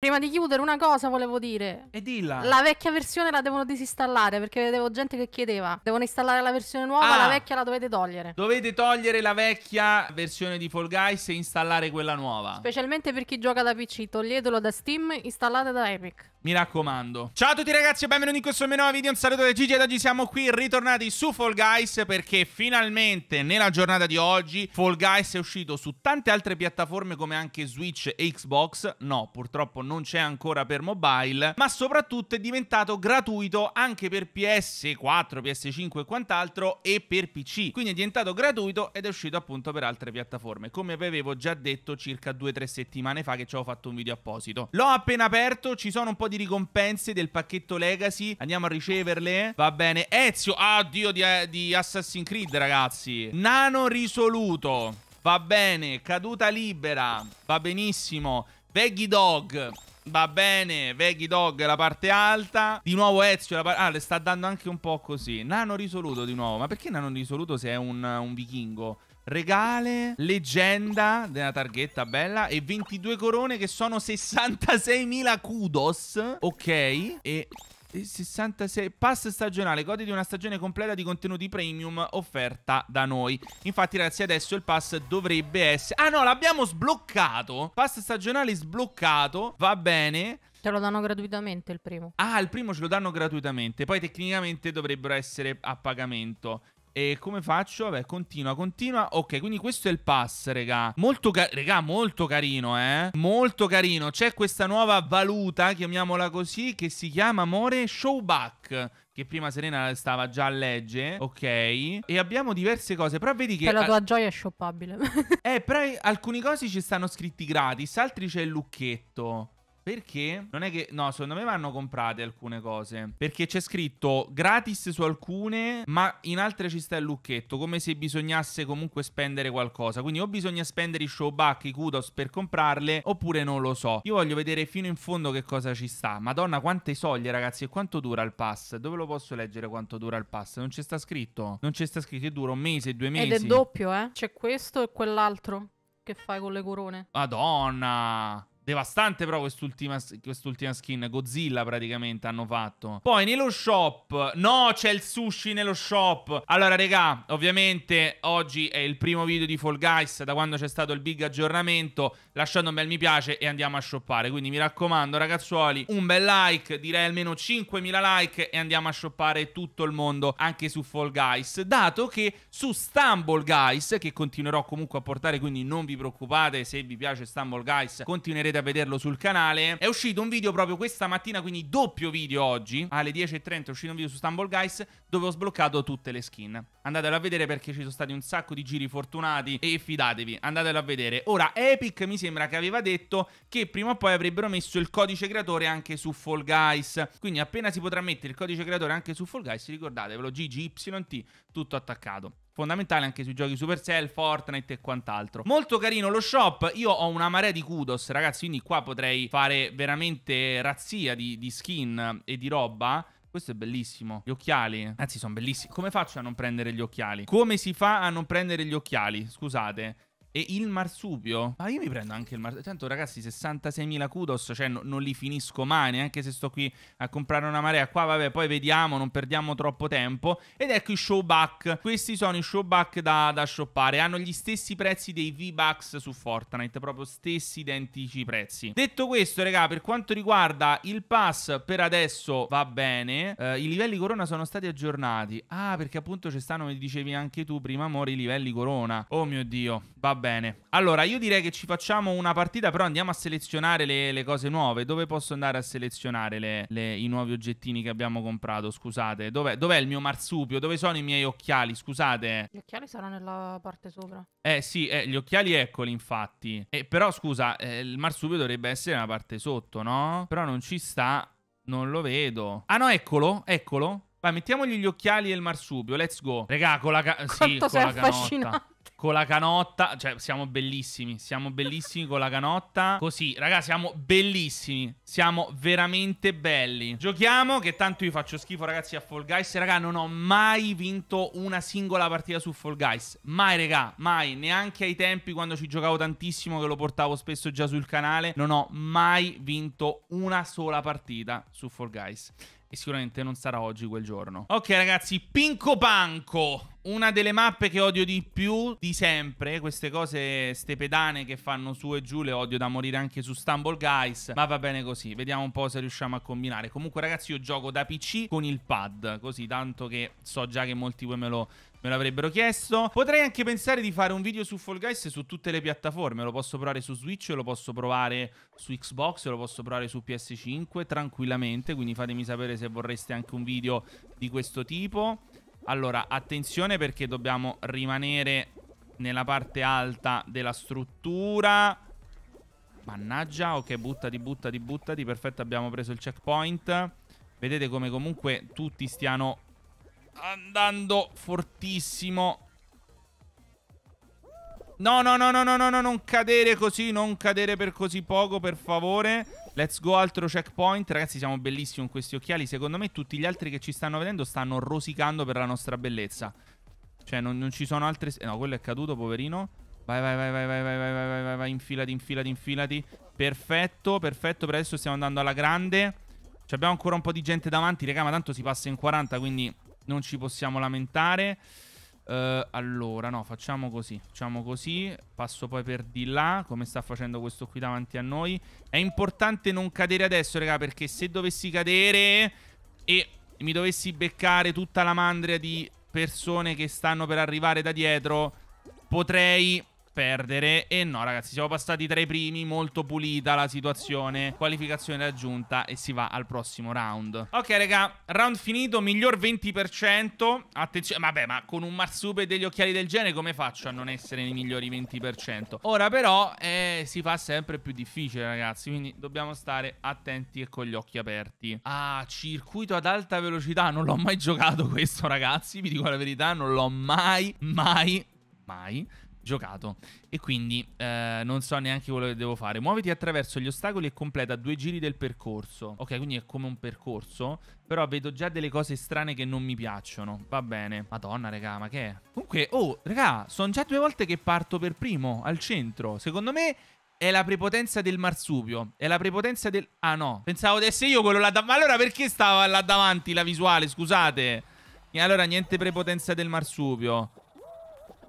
Prima di chiudere, una cosa volevo dire. E dilla. La vecchia versione la devono disinstallare perché vedevo gente che chiedeva. Devono installare la versione nuova, ah, la vecchia la dovete togliere. Dovete togliere la vecchia versione di Fall Guys e installare quella nuova. Specialmente per chi gioca da PC, toglietelo da Steam, installate da Epic. Mi raccomando Ciao a tutti ragazzi e benvenuti in questo mio nuovo video Un saluto da Gigi ed oggi siamo qui ritornati su Fall Guys Perché finalmente nella giornata di oggi Fall Guys è uscito su tante altre piattaforme come anche Switch e Xbox No, purtroppo non c'è ancora per mobile Ma soprattutto è diventato gratuito anche per PS4, PS5 e quant'altro E per PC Quindi è diventato gratuito ed è uscito appunto per altre piattaforme Come vi avevo già detto circa 2-3 settimane fa che ci avevo fatto un video apposito L'ho appena aperto, ci sono un po' di ricompense del pacchetto Legacy. Andiamo a riceverle. Va bene. Ezio. Ah, dio di, di Assassin's Creed, ragazzi. Nano risoluto. Va bene. Caduta libera. Va benissimo. Veggie Dog. Va bene, Veggie Dog la parte alta. Di nuovo Ezio la parte... Ah, le sta dando anche un po' così. Nano risoluto di nuovo. Ma perché nano risoluto se è un, un vichingo? Regale, leggenda della targhetta bella e 22 corone che sono 66.000 kudos. Ok, e 66 pass stagionale godi di una stagione completa di contenuti premium offerta da noi infatti ragazzi adesso il pass dovrebbe essere ah no l'abbiamo sbloccato pass stagionale sbloccato va bene Te lo danno gratuitamente il primo. Ah, il primo ce lo danno gratuitamente. Poi tecnicamente dovrebbero essere a pagamento. E come faccio? Vabbè, continua, continua. Ok, quindi questo è il pass, regà. Molto, ca regà, molto carino, eh. Molto carino. C'è questa nuova valuta, chiamiamola così, che si chiama, amore, showback. Che prima Serena stava già a legge, ok? E abbiamo diverse cose, però vedi che... Per la tua gioia è shoppabile. eh, però alcuni cosi ci stanno scritti gratis, altri c'è il lucchetto. Perché? Non è che... No, secondo me vanno comprate alcune cose. Perché c'è scritto gratis su alcune, ma in altre ci sta il lucchetto, come se bisognasse comunque spendere qualcosa. Quindi o bisogna spendere i showback, i kudos per comprarle, oppure non lo so. Io voglio vedere fino in fondo che cosa ci sta. Madonna, quante soglie, ragazzi, e quanto dura il pass? Dove lo posso leggere quanto dura il pass? Non c'è sta scritto. Non c'è sta scritto, e dura un mese, due mesi. Ed è doppio, eh? C'è questo e quell'altro che fai con le corone. Madonna! Devastante però quest'ultima, quest'ultima, skin, Godzilla praticamente hanno fatto. Poi nello shop, no c'è il sushi nello shop. Allora regà, ovviamente oggi è il primo video di Fall Guys da quando c'è stato il big aggiornamento. Lasciate un bel mi piace e andiamo a shoppare. Quindi mi raccomando ragazzuoli, un bel like, direi almeno 5.000 like e andiamo a shoppare tutto il mondo anche su Fall Guys. Dato che su Stumble Guys, che continuerò comunque a portare, quindi non vi preoccupate se vi piace Stumble Guys, continuerete andate a vederlo sul canale. È uscito un video proprio questa mattina, quindi doppio video oggi. Alle 10.30 è uscito un video su Stumble Guys dove ho sbloccato tutte le skin. Andatelo a vedere perché ci sono stati un sacco di giri fortunati e fidatevi, andatelo a vedere. Ora, Epic mi sembra che aveva detto che prima o poi avrebbero messo il codice creatore anche su Fall Guys. Quindi appena si potrà mettere il codice creatore anche su Fall Guys, ricordatevelo, GGYT, tutto attaccato fondamentale anche sui giochi Supercell, Fortnite e quant'altro. Molto carino lo shop, io ho una marea di kudos ragazzi, quindi qua potrei fare veramente razzia di, di skin e di roba. Questo è bellissimo. Gli occhiali. Anzi, sono bellissimi. Come faccio a non prendere gli occhiali? Come si fa a non prendere gli occhiali? Scusate. E il marsupio? Ma io mi prendo anche il marsupio. Tanto ragazzi, 66.000 kudos, cioè no, non li finisco mai, neanche se sto qui a comprare una marea. Qua vabbè, poi vediamo, non perdiamo troppo tempo. Ed ecco i showback. Questi sono i showback da, da shoppare. Hanno gli stessi prezzi dei V-Bucks su Fortnite, proprio stessi identici prezzi. Detto questo, raga, per quanto riguarda il pass, per adesso va bene. Eh, I livelli corona sono stati aggiornati. Ah, perché appunto ci stanno, mi dicevi anche tu prima, amore, i livelli corona. Oh mio Dio, va bene bene. Allora, io direi che ci facciamo una partita, però andiamo a selezionare le, le cose nuove. Dove posso andare a selezionare le, le, i nuovi oggettini che abbiamo comprato? Scusate, dov'è, dov'è il mio marsupio? Dove sono i miei occhiali? Scusate. Gli occhiali saranno nella parte sopra. Eh sì, eh, gli occhiali eccoli infatti. Eh, però scusa, eh, il marsupio dovrebbe essere nella parte sotto, no? Però non ci sta, non lo vedo. Ah no, eccolo, eccolo. Vai, mettiamogli gli occhiali e il marsupio, let's go. Regà, con la... Ca- Quanto sì, sei affascinato con la canotta, cioè siamo bellissimi, siamo bellissimi con la canotta. Così, raga, siamo bellissimi, siamo veramente belli. Giochiamo che tanto io faccio schifo, ragazzi, a Fall Guys. Raga, non ho mai vinto una singola partita su Fall Guys. Mai, raga, mai, neanche ai tempi quando ci giocavo tantissimo che lo portavo spesso già sul canale, non ho mai vinto una sola partita su Fall Guys. E sicuramente non sarà oggi quel giorno. Ok, ragazzi, Pinco Panco. Una delle mappe che odio di più di sempre, queste cose stepedane che fanno su e giù, le odio da morire anche su Stumble Guys, ma va bene così, vediamo un po' se riusciamo a combinare. Comunque ragazzi io gioco da PC con il pad, così tanto che so già che molti voi me lo me l'avrebbero chiesto. Potrei anche pensare di fare un video su Fall Guys su tutte le piattaforme. Lo posso provare su Switch, lo posso provare su Xbox, lo posso provare su PS5 tranquillamente. Quindi fatemi sapere se vorreste anche un video di questo tipo. Allora, attenzione perché dobbiamo rimanere nella parte alta della struttura. Mannaggia, ok, buttati, buttati, buttati. Perfetto, abbiamo preso il checkpoint. Vedete come comunque tutti stiano andando fortissimo. No, no, no, no, no, no, no, non cadere così, non cadere per così poco, per favore. Let's go altro checkpoint. Ragazzi, siamo bellissimi con questi occhiali. Secondo me tutti gli altri che ci stanno vedendo stanno rosicando per la nostra bellezza. Cioè, non, non ci sono altre... No, quello è caduto, poverino. Vai, vai, vai, vai, vai, vai, vai, vai, vai, vai, infilati, infilati, infilati. Perfetto, perfetto. Per adesso stiamo andando alla grande. Ci abbiamo ancora un po' di gente davanti, raga, ma tanto si passa in 40, quindi non ci possiamo lamentare. Uh, allora, no, facciamo così. Facciamo così. Passo poi per di là, come sta facendo questo qui davanti a noi. È importante non cadere adesso, raga, perché se dovessi cadere e mi dovessi beccare tutta la mandria di persone che stanno per arrivare da dietro, potrei perdere. E no, ragazzi, siamo passati tra i primi, molto pulita la situazione. Qualificazione raggiunta e si va al prossimo round. Ok, raga, round finito, miglior 20%. Attenzione, vabbè, ma con un marsupe degli occhiali del genere come faccio a non essere nei migliori 20%? Ora però eh, si fa sempre più difficile, ragazzi, quindi dobbiamo stare attenti e con gli occhi aperti. Ah, circuito ad alta velocità, non l'ho mai giocato questo, ragazzi, vi dico la verità, non l'ho mai, mai mai giocato e quindi eh, non so neanche quello che devo fare. Muoviti attraverso gli ostacoli e completa due giri del percorso. Ok, quindi è come un percorso, però vedo già delle cose strane che non mi piacciono. Va bene. Madonna, raga, ma che è? Comunque, oh, raga, sono già due volte che parto per primo al centro. Secondo me è la prepotenza del marsupio. È la prepotenza del... Ah no, pensavo di essere io quello là davanti. Ma allora perché stava là davanti la visuale, scusate? E Allora niente prepotenza del marsupio.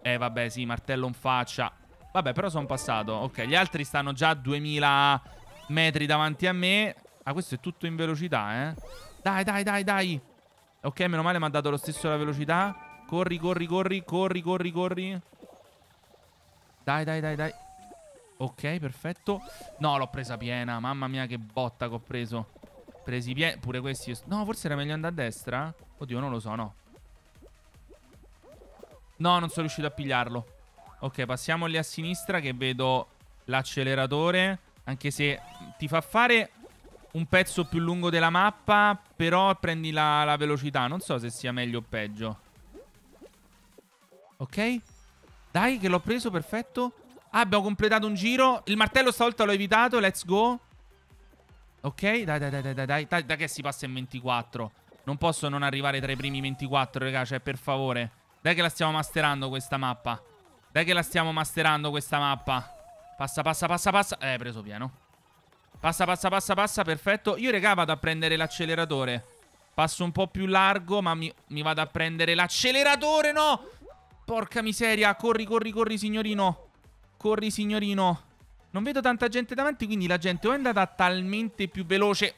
Eh vabbè sì, martello in faccia. Vabbè però sono passato. Ok, gli altri stanno già a 2000 metri davanti a me. Ah, questo è tutto in velocità, eh. Dai, dai, dai, dai. Ok, meno male mi ha dato lo stesso la velocità. Corri, corri, corri, corri, corri, corri. Dai, dai, dai, dai. Ok, perfetto. No, l'ho presa piena. Mamma mia che botta che ho preso. Presi pieni Pure questi. No, forse era meglio andare a destra. Oddio, non lo so, no. No, non sono riuscito a pigliarlo. Ok, passiamo lì a sinistra che vedo l'acceleratore. Anche se ti fa fare un pezzo più lungo della mappa, però prendi la, la velocità. Non so se sia meglio o peggio. Ok. Dai, che l'ho preso, perfetto. Ah, abbiamo completato un giro. Il martello stavolta l'ho evitato, let's go. Ok, dai, dai, dai, dai, dai, dai, dai che si passa in 24. Non posso non arrivare tra i primi 24, raga, cioè, per favore. Dai che la stiamo masterando questa mappa. Dai che la stiamo masterando questa mappa. Passa, passa, passa, passa. Eh, preso pieno. Passa, passa, passa, passa. Perfetto. Io, regà, vado a prendere l'acceleratore. Passo un po' più largo, ma mi, mi vado a prendere l'acceleratore, no! Porca miseria. Corri, corri, corri, signorino. Corri, signorino. Non vedo tanta gente davanti, quindi la gente o è andata talmente più veloce...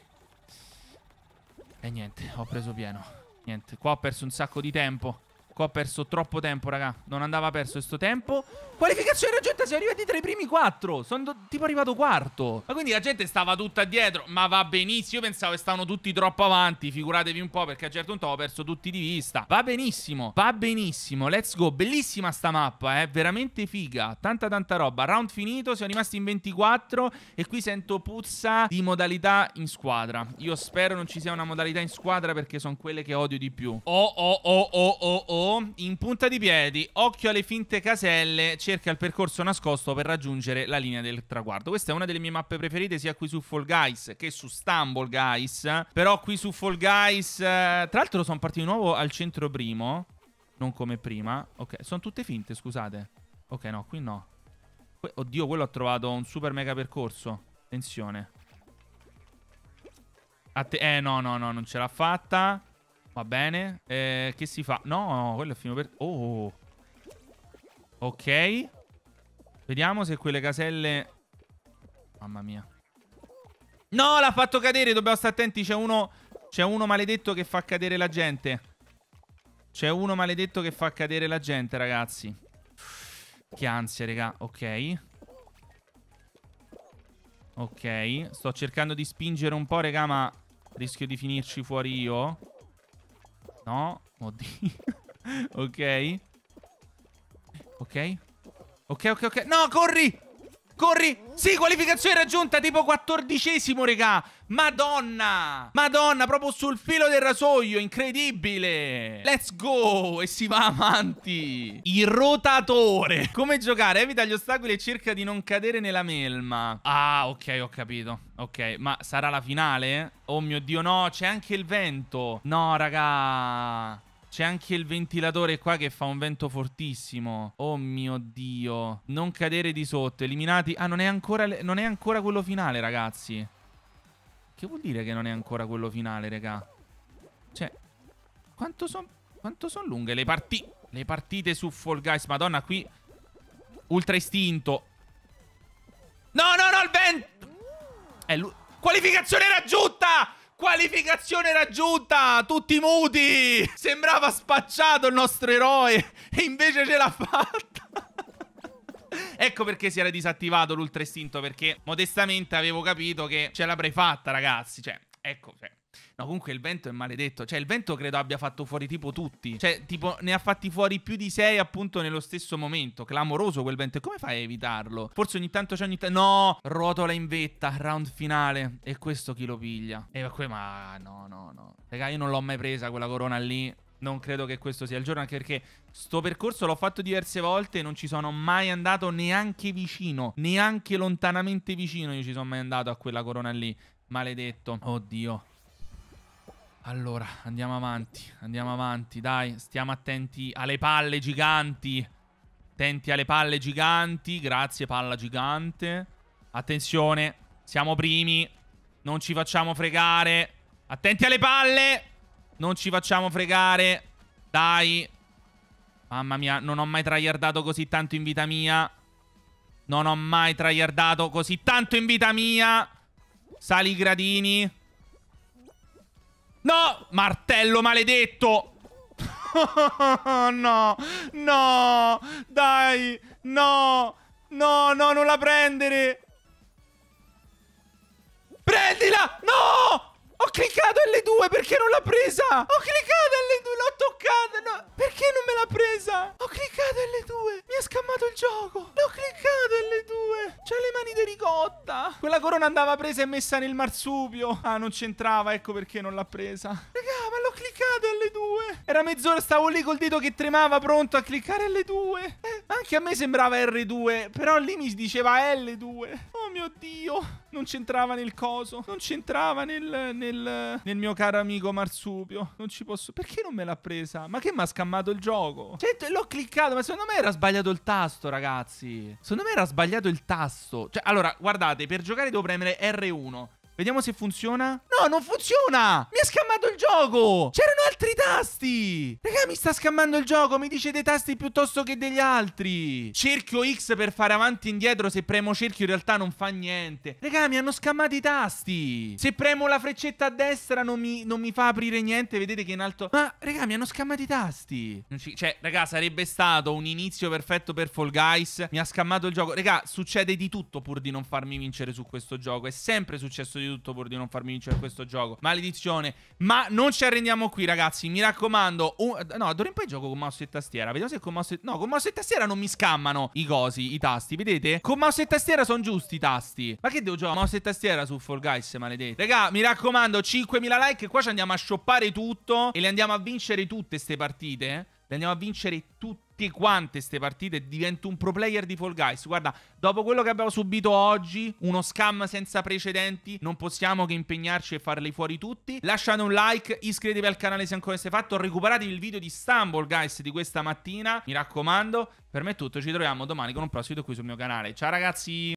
E niente, ho preso pieno. Niente, qua ho perso un sacco di tempo. Qua ho perso troppo tempo, raga. Non andava perso questo tempo. Qualificazione raggiunta, siamo arrivati tra i primi quattro. Sono tipo arrivato quarto. Ma quindi la gente stava tutta dietro. Ma va benissimo. Io pensavo che stavano tutti troppo avanti. Figuratevi un po' perché a un certo punto ho perso tutti di vista. Va benissimo, va benissimo. Let's go. Bellissima sta mappa, eh. Veramente figa. Tanta tanta roba. Round finito, siamo rimasti in 24. E qui sento puzza di modalità in squadra. Io spero non ci sia una modalità in squadra perché sono quelle che odio di più. Oh, Oh oh oh oh oh oh in punta di piedi, occhio alle finte caselle, cerca il percorso nascosto per raggiungere la linea del traguardo. Questa è una delle mie mappe preferite sia qui su Fall Guys che su Stumble Guys. Però qui su Fall Guys, eh, tra l'altro sono partito di nuovo al centro primo, non come prima. Ok, sono tutte finte, scusate. Ok, no, qui no. Oddio, quello ha trovato un super mega percorso. Attenzione. Att eh, no, no, no, non ce l'ha fatta. Va bene. Eh, che si fa? No, quello è fino per... Oh. Ok. Vediamo se quelle caselle... Mamma mia. No, l'ha fatto cadere. Dobbiamo stare attenti. C'è uno... C'è uno maledetto che fa cadere la gente. C'è uno maledetto che fa cadere la gente, ragazzi. Che ansia, raga. Ok. Ok. Sto cercando di spingere un po', raga, ma rischio di finirci fuori io. No, oddio. ok. Ok. Ok, ok, ok. No, corri! Corri! Sì, qualificazione raggiunta, tipo quattordicesimo, regà! Madonna! Madonna, proprio sul filo del rasoio, incredibile! Let's go! E si va avanti! Il rotatore! Come giocare? Evita gli ostacoli e cerca di non cadere nella melma. Ah, ok, ho capito. Ok, ma sarà la finale? Oh mio Dio, no! C'è anche il vento! No, raga! C'è anche il ventilatore qua che fa un vento fortissimo. Oh mio Dio. Non cadere di sotto. Eliminati. Ah, non è ancora, non è ancora quello finale, ragazzi. Che vuol dire che non è ancora quello finale, raga? Cioè, quanto sono son lunghe le, partite? le partite su Fall Guys? Madonna, qui... Ultra istinto. No, no, no, il vento! Eh, qualificazione raggiunta! Qualificazione raggiunta! Tutti muti! Sembrava spacciato il nostro eroe e invece ce l'ha fatta! Ecco perché si era disattivato l'ultra istinto Perché modestamente avevo capito che ce l'avrei fatta ragazzi Cioè Ecco, cioè. No, comunque il vento è maledetto. Cioè, il vento credo abbia fatto fuori tipo tutti. Cioè, tipo, ne ha fatti fuori più di sei appunto nello stesso momento. Clamoroso quel vento. E come fai a evitarlo? Forse ogni tanto c'è ogni tanto. No! Rotola in vetta, round finale. E questo chi lo piglia? E poi, ma no, no, no. Raga, io non l'ho mai presa quella corona lì. Non credo che questo sia il giorno, anche perché sto percorso l'ho fatto diverse volte e non ci sono mai andato neanche vicino, neanche lontanamente vicino io ci sono mai andato a quella corona lì. Maledetto. Oddio. Allora, andiamo avanti, andiamo avanti, dai, stiamo attenti alle palle giganti. Attenti alle palle giganti, grazie palla gigante. Attenzione, siamo primi, non ci facciamo fregare. Attenti alle palle, non ci facciamo fregare, dai. Mamma mia, non ho mai tryhardato così tanto in vita mia. Non ho mai tryhardato così tanto in vita mia. Sali i gradini. No! Martello maledetto! no! No! Dai! No! No, no, non la prendere! Prendila! No! Ho cliccato L2 perché non l'ha presa! Ho cliccato L2, l'ho toccato! corona andava presa e messa nel marsupio. Ah, non c'entrava, ecco perché non l'ha presa. Raga, ma l'ho cliccato alle due. Era mezz'ora, stavo lì col dito che tremava, pronto a cliccare alle due. Eh, anche a me sembrava R2, però lì mi diceva L2. Oh mio Dio. Non c'entrava nel coso. Non c'entrava nel, nel, nel, mio caro amico Marsupio. Non ci posso... Perché non me l'ha presa? Ma che mi ha scammato il gioco? Cioè, l'ho cliccato, ma secondo me era sbagliato il tasto, ragazzi. Secondo me era sbagliato il tasto. Cioè, allora, guardate, per giocare devo premere R1. Vediamo se funziona. No, non funziona! Mi ha scammato il gioco! C'erano altri tasti! Raga, mi sta scammando il gioco, mi dice dei tasti piuttosto che degli altri. Cerchio X per fare avanti e indietro, se premo cerchio in realtà non fa niente. Raga, mi hanno scammato i tasti! Se premo la freccetta a destra non mi, non mi fa aprire niente, vedete che in alto... Ma, raga, mi hanno scammato i tasti! Ci... Cioè, raga, sarebbe stato un inizio perfetto per Fall Guys. Mi ha scammato il gioco. Raga, succede di tutto pur di non farmi vincere su questo gioco. È sempre successo di tutto tutto pur di non farmi vincere questo gioco. Maledizione. Ma non ci arrendiamo qui, ragazzi. Mi raccomando. Un... No, d'ora in poi gioco con mouse e tastiera. Vediamo se con mouse e... No, con mouse e tastiera non mi scammano i cosi, i tasti. Vedete? Con mouse e tastiera sono giusti i tasti. Ma che devo giocare? Mouse e tastiera su Fall Guys, maledetti. Raga, mi raccomando, 5.000 like. Qua ci andiamo a shoppare tutto. E le andiamo a vincere tutte queste partite. Le andiamo a vincere tutte quante queste partite. e Divento un pro player di Fall Guys. Guarda, dopo quello che abbiamo subito oggi, uno scam senza precedenti, non possiamo che impegnarci e farli fuori tutti. Lasciate un like, iscrivetevi al canale se ancora non siete fatto. recuperate il video di Stumble guys, di questa mattina. Mi raccomando, per me è tutto. Ci troviamo domani con un prossimo video qui sul mio canale. Ciao ragazzi!